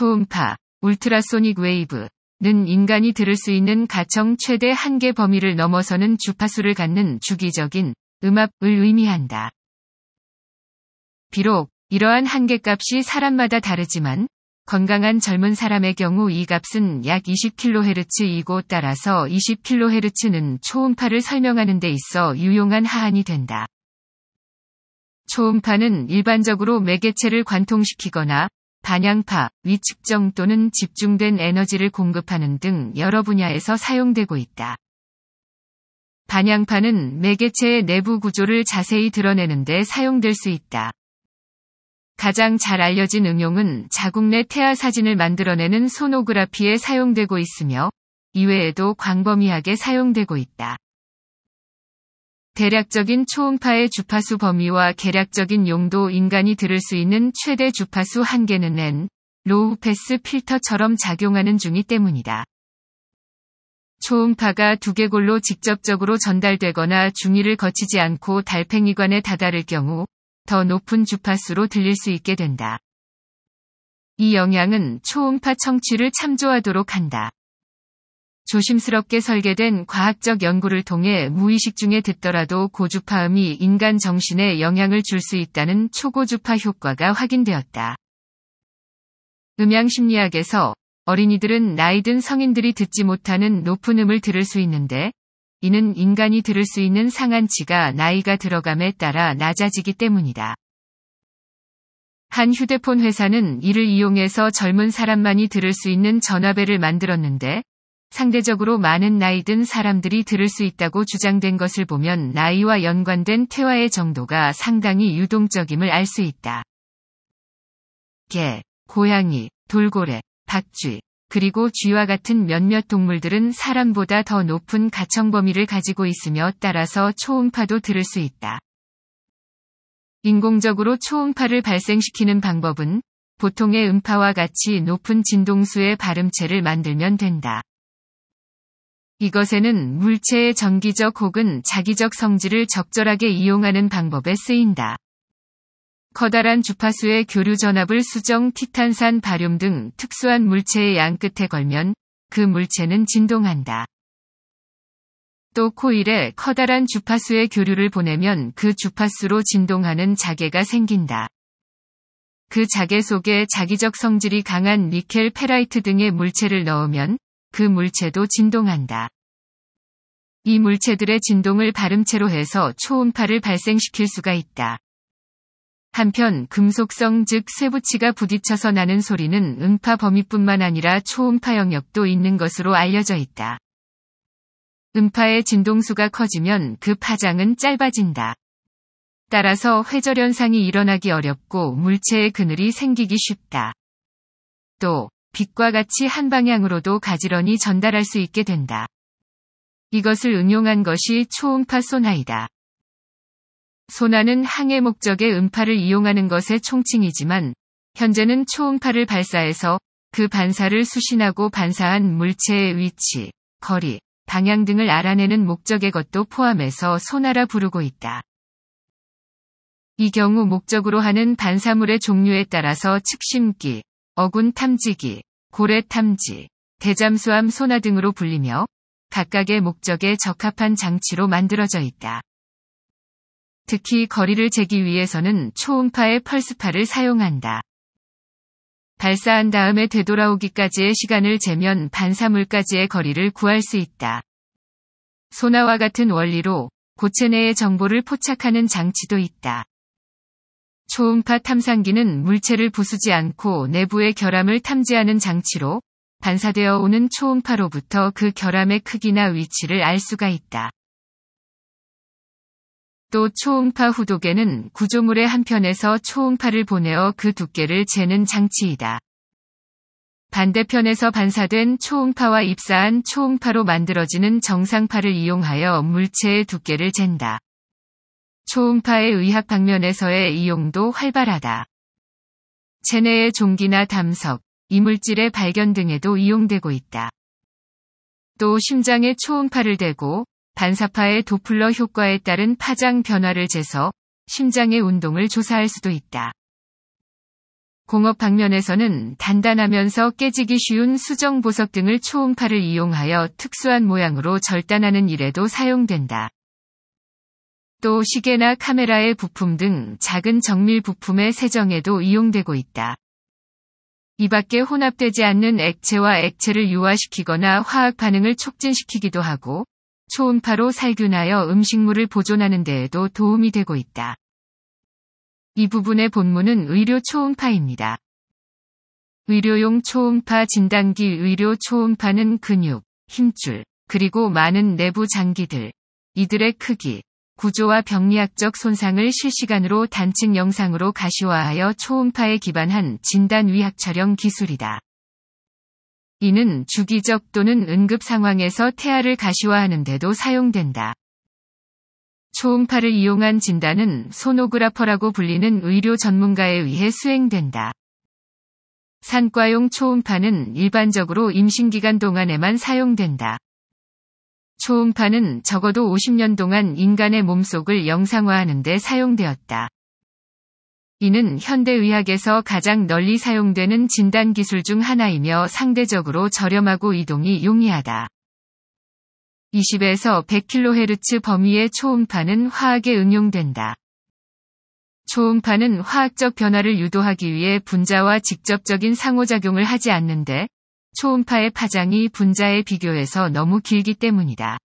초음파, 울트라소닉 웨이브는 인간이 들을 수 있는 가청 최대 한계 범위를 넘어서는 주파수를 갖는 주기적인 음압을 의미한다. 비록 이러한 한계값이 사람마다 다르지만 건강한 젊은 사람의 경우 이 값은 약 20kHz이고 따라서 20kHz는 초음파를 설명하는 데 있어 유용한 하한이 된다. 초음파는 일반적으로 매개체를 관통시키거나 반향파, 위측정 또는 집중된 에너지를 공급하는 등 여러 분야에서 사용되고 있다. 반향파는 매개체의 내부 구조를 자세히 드러내는 데 사용될 수 있다. 가장 잘 알려진 응용은 자국 내 태아 사진을 만들어내는 소노그라피에 사용되고 있으며 이외에도 광범위하게 사용되고 있다. 대략적인 초음파의 주파수 범위와 계략적인 용도 인간이 들을 수 있는 최대 주파수 한계는 N, 로우패스 필터처럼 작용하는 중이 때문이다. 초음파가 두개골로 직접적으로 전달되거나 중위를 거치지 않고 달팽이관에 다다를 경우 더 높은 주파수로 들릴 수 있게 된다. 이 영향은 초음파 청취를 참조하도록 한다. 조심스럽게 설계된 과학적 연구를 통해 무의식 중에 듣더라도 고주파음이 인간 정신에 영향을 줄 수 있다는 초고주파 효과가 확인되었다. 음향 심리학에서 어린이들은 나이든 성인들이 듣지 못하는 높은 음을 들을 수 있는데 이는 인간이 들을 수 있는 상한치가 나이가 들어감에 따라 낮아지기 때문이다. 한 휴대폰 회사는 이를 이용해서 젊은 사람만이 들을 수 있는 전화벨을 만들었는데 상대적으로 많은 나이 든 사람들이 들을 수 있다고 주장된 것을 보면 나이와 연관된 태화의 정도가 상당히 유동적임을 알 수 있다. 개, 고양이, 돌고래, 박쥐, 그리고 쥐와 같은 몇몇 동물들은 사람보다 더 높은 가청 범위를 가지고 있으며 따라서 초음파도 들을 수 있다. 인공적으로 초음파를 발생시키는 방법은 보통의 음파와 같이 높은 진동수의 발음체를 만들면 된다. 이것에는 물체의 전기적 혹은 자기적 성질을 적절하게 이용하는 방법에 쓰인다. 커다란 주파수의 교류 전압을 수정 티탄산 발륨등 특수한 물체의 양 끝에 걸면 그 물체는 진동한다. 또 코일에 커다란 주파수의 교류를 보내면 그 주파수로 진동하는 자개가 생긴다. 그 자개 속에 자기적 성질이 강한 니켈 페라이트 등의 물체를 넣으면 그 물체도 진동한다. 이 물체들의 진동을 발음체로 해서 초음파를 발생시킬 수가 있다. 한편 금속성 즉쇠부치가 부딪혀서 나는 소리는 음파 범위뿐만 아니라 초음파 영역도 있는 것으로 알려져 있다. 음파의 진동수가 커지면 그 파장은 짧아진다. 따라서 회절현상이 일어나기 어렵고 물체의 그늘이 생기기 쉽다. 또 빛과 같이 한 방향으로도 가지런히 전달할 수 있게 된다. 이것을 응용한 것이 초음파 소나이다. 소나는 항해 목적의 음파를 이용하는 것의 총칭이지만 현재는 초음파를 발사해서 그 반사를 수신하고 반사한 물체의 위치, 거리, 방향 등을 알아내는 목적의 것도 포함해서 소나라 부르고 있다. 이 경우 목적으로 하는 반사물의 종류에 따라서 측심기, 어군 탐지기, 고래 탐지, 대잠수함 소나 등으로 불리며 각각의 목적에 적합한 장치로 만들어져 있다. 특히 거리를 재기 위해서는 초음파의 펄스파를 사용한다. 발사한 다음에 되돌아오기까지의 시간을 재면 반사물까지의 거리를 구할 수 있다. 소나와 같은 원리로 고체 내의 정보를 포착하는 장치도 있다. 초음파 탐상기는 물체를 부수지 않고 내부의 결함을 탐지하는 장치로 반사되어 오는 초음파로부터 그 결함의 크기나 위치를 알 수가 있다. 또 초음파 후독에는 구조물의 한편에서 초음파를 보내어 그 두께를 재는 장치이다. 반대편에서 반사된 초음파와 입사한 초음파로 만들어지는 정상파를 이용하여 물체의 두께를 잰다. 초음파의 의학 방면에서의 이용도 활발하다. 체내의 종기나 담석, 이물질의 발견 등에도 이용되고 있다. 또심장의 초음파를 대고 반사파의 도플러 효과에 따른 파장 변화를 재서 심장의 운동을 조사할 수도 있다. 공업 방면에서는 단단하면서 깨지기 쉬운 수정 보석 등을 초음파를 이용하여 특수한 모양으로 절단하는 일에도 사용된다. 또 시계나 카메라의 부품 등 작은 정밀 부품의 세정에도 이용되고 있다. 이 밖에 혼합되지 않는 액체와 액체를 유화시키거나 화학 반응을 촉진시키기도 하고 초음파로 살균하여 음식물을 보존하는 데에도 도움이 되고 있다. 이 부분의 본문은 의료 초음파입니다. 의료용 초음파 진단기 의료 초음파는 근육, 힘줄, 그리고 많은 내부 장기들, 이들의 크기, 구조와 병리학적 손상을 실시간으로 단층 영상으로 가시화하여 초음파에 기반한 진단 위학 촬영 기술이다. 이는 주기적 또는 응급 상황에서 태아를 가시화하는데도 사용된다. 초음파를 이용한 진단은 소노그라퍼라고 불리는 의료 전문가에 의해 수행된다. 산과용 초음파는 일반적으로 임신기간 동안에만 사용된다. 초음파는 적어도 50년 동안 인간의 몸속을 영상화하는 데 사용되었다. 이는 현대의학에서 가장 널리 사용되는 진단 기술 중 하나이며 상대적으로 저렴하고 이동이 용이하다. 20에서 100kHz 범위의 초음파는 화학에 응용된다. 초음파는 화학적 변화를 유도하기 위해 분자와 직접적인 상호작용을 하지 않는데 초음파의 파장이 분자에 비교해서 너무 길기 때문이다.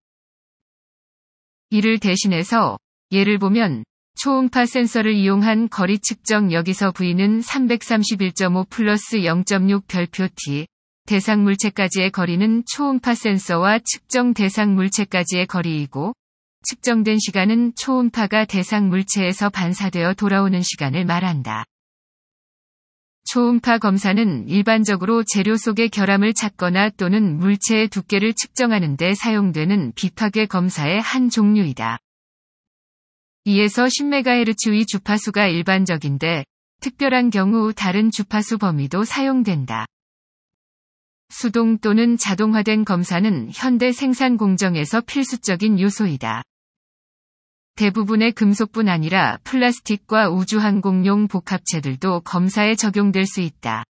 이를 대신해서 예를 보면 초음파 센서를 이용한 거리 측정 여기서 V는 331.5 플러스 0.6 별표 T 대상 물체까지의 거리는 초음파 센서와 측정 대상 물체까지의 거리이고 측정된 시간은 초음파가 대상 물체에서 반사되어 돌아오는 시간을 말한다. 초음파 검사는 일반적으로 재료 속의 결함을 찾거나 또는 물체의 두께를 측정하는 데 사용되는 비파괴 검사의 한 종류이다. 2에서 10MHz의 주파수가 일반적인데 특별한 경우 다른 주파수 범위도 사용된다. 수동 또는 자동화된 검사는 현대 생산 공정에서 필수적인 요소이다. 대부분의 금속뿐 아니라 플라스틱과 우주항공용 복합체들도 검사에 적용될 수 있다.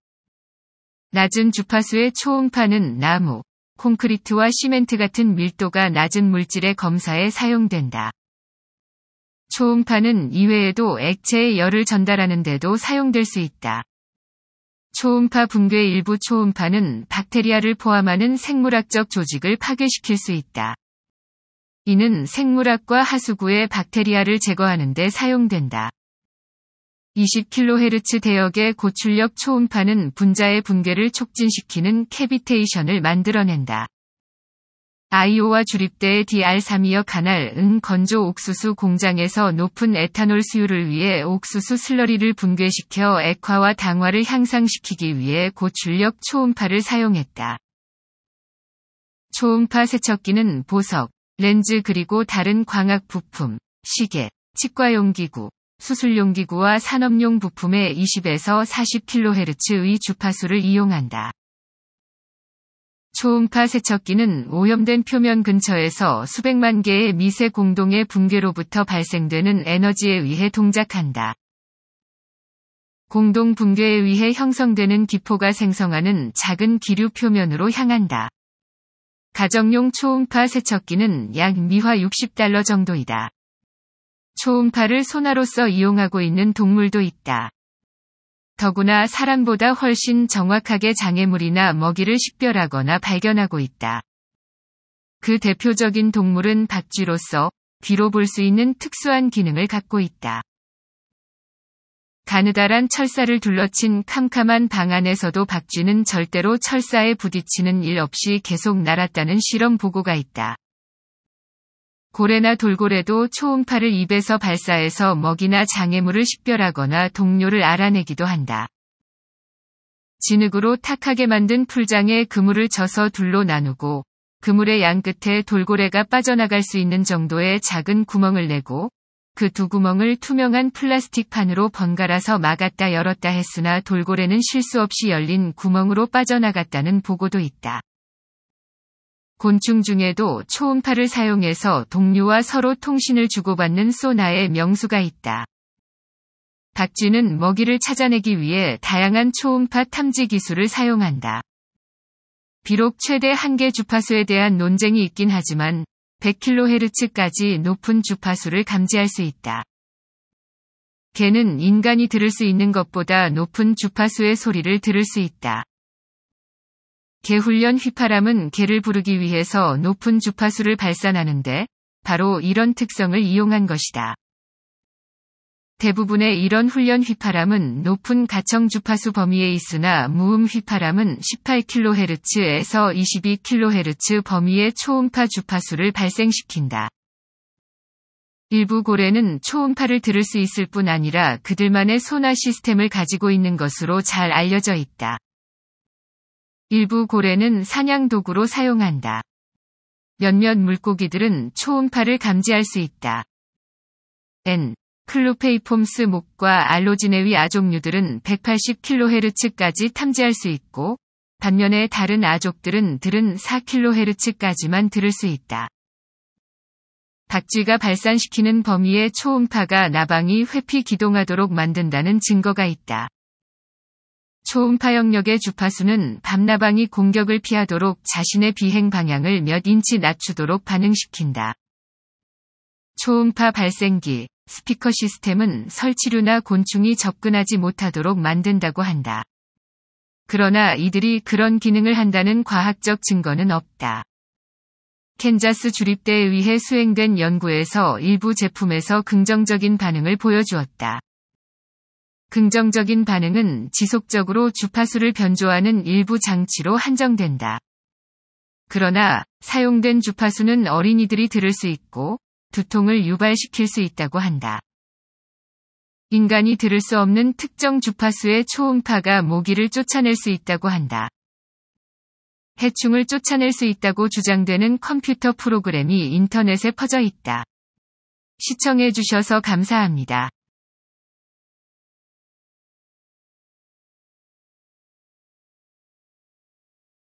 낮은 주파수의 초음파는 나무, 콘크리트와 시멘트 같은 밀도가 낮은 물질의 검사에 사용된다. 초음파는 이외에도 액체의 열을 전달하는 데도 사용될 수 있다. 초음파 붕괴 일부 초음파는 박테리아를 포함하는 생물학적 조직을 파괴시킬 수 있다. 이는 생물학과 하수구의 박테리아를 제거하는 데 사용된다. 20kHz 대역의 고출력 초음파는 분자의 붕괴를 촉진시키는 캐비테이션을 만들어낸다. 아이오와 주립대의 DR32역 가날 은 건조 옥수수 공장에서 높은 에탄올 수율을 위해 옥수수 슬러리를 붕괴시켜 액화와 당화를 향상시키기 위해 고출력 초음파를 사용했다. 초음파 세척기는 보석, 렌즈 그리고 다른 광학 부품, 시계, 치과용 기구, 수술용 기구와 산업용 부품의 20에서 40kHz의 주파수를 이용한다. 초음파 세척기는 오염된 표면 근처에서 수백만 개의 미세 공동의 붕괴로부터 발생되는 에너지에 의해 동작한다. 공동 붕괴에 의해 형성되는 기포가 생성하는 작은 기류 표면으로 향한다. 가정용 초음파 세척기는 약 미화 60달러 정도이다. 초음파를 소나로서 이용하고 있는 동물도 있다. 더구나 사람보다 훨씬 정확하게 장애물이나 먹이를 식별하거나 발견하고 있다. 그 대표적인 동물은 박쥐로서 귀로 볼 수 있는 특수한 기능을 갖고 있다. 가느다란 철사를 둘러친 캄캄한 방 안에서도 박쥐는 절대로 철사에 부딪히는 일 없이 계속 날았다는 실험 보고가 있다. 고래나 돌고래도 초음파를 입에서 발사해서 먹이나 장애물을 식별하거나 동료를 알아내기도 한다. 진흙으로 탁하게 만든 풀장에 그물을 져서 둘로 나누고 그물의 양 끝에 돌고래가 빠져나갈 수 있는 정도의 작은 구멍을 내고 그두 구멍을 투명한 플라스틱 판으로 번갈아서 막았다 열었다 했으나 돌고래는 실수 없이 열린 구멍으로 빠져나갔다는 보고도 있다. 곤충 중에도 초음파를 사용해서 동료와 서로 통신을 주고받는 소나의 명수가 있다. 박쥐는 먹이를 찾아내기 위해 다양한 초음파 탐지 기술을 사용한다. 비록 최대 한개 주파수에 대한 논쟁이 있긴 하지만 100kHz까지 높은 주파수를 감지할 수 있다. 개는 인간이 들을 수 있는 것보다 높은 주파수의 소리를 들을 수 있다. 개훈련 휘파람은 개를 부르기 위해서 높은 주파수를 발산하는데 바로 이런 특성을 이용한 것이다. 대부분의 이런 훈련 휘파람은 높은 가청 주파수 범위에 있으나 무음 휘파람은 18kHz에서 22kHz 범위의 초음파 주파수를 발생시킨다. 일부 고래는 초음파를 들을 수 있을 뿐 아니라 그들만의 소나 시스템을 가지고 있는 것으로 잘 알려져 있다. 일부 고래는 사냥 도구로 사용한다. 몇몇 물고기들은 초음파를 감지할 수 있다. N. 클루페이폼스 목과 알로지네위 아족류들은 180kHz까지 탐지할 수 있고 반면에 다른 아족들은 들은 4kHz까지만 들을 수 있다. 박쥐가 발산시키는 범위의 초음파가 나방이 회피 기동하도록 만든다는 증거가 있다. 초음파 영역의 주파수는 밤나방이 공격을 피하도록 자신의 비행 방향을 몇 인치 낮추도록 반응시킨다. 초음파 발생기, 스피커 시스템은 설치류나 곤충이 접근하지 못하도록 만든다고 한다. 그러나 이들이 그런 기능을 한다는 과학적 증거는 없다. 캔자스 주립대에 의해 수행된 연구에서 일부 제품에서 긍정적인 반응을 보여주었다. 긍정적인 반응은 지속적으로 주파수를 변조하는 일부 장치로 한정된다. 그러나 사용된 주파수는 어린이들이 들을 수 있고 두통을 유발시킬 수 있다고 한다. 인간이 들을 수 없는 특정 주파수의 초음파가 모기를 쫓아낼 수 있다고 한다. 해충을 쫓아낼 수 있다고 주장되는 컴퓨터 프로그램이 인터넷에 퍼져 있다. 시청해주셔서 감사합니다.